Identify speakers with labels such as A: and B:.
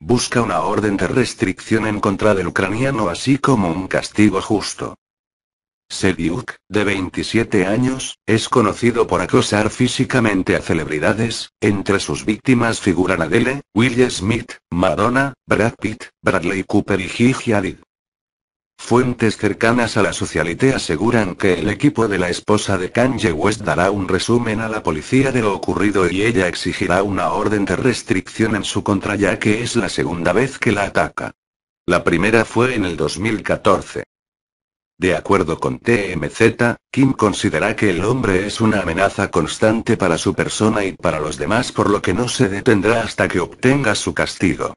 A: Busca una orden de restricción en contra del ucraniano así como un castigo justo. Sediuk, de 27 años, es conocido por acosar físicamente a celebridades, entre sus víctimas figuran Adele, Will Smith, Madonna, Brad Pitt, Bradley Cooper y Gigi Hadid. Fuentes cercanas a la Socialité aseguran que el equipo de la esposa de Kanye West dará un resumen a la policía de lo ocurrido y ella exigirá una orden de restricción en su contra ya que es la segunda vez que la ataca. La primera fue en el 2014. De acuerdo con TMZ, Kim considera que el hombre es una amenaza constante para su persona y para los demás por lo que no se detendrá hasta que obtenga su castigo.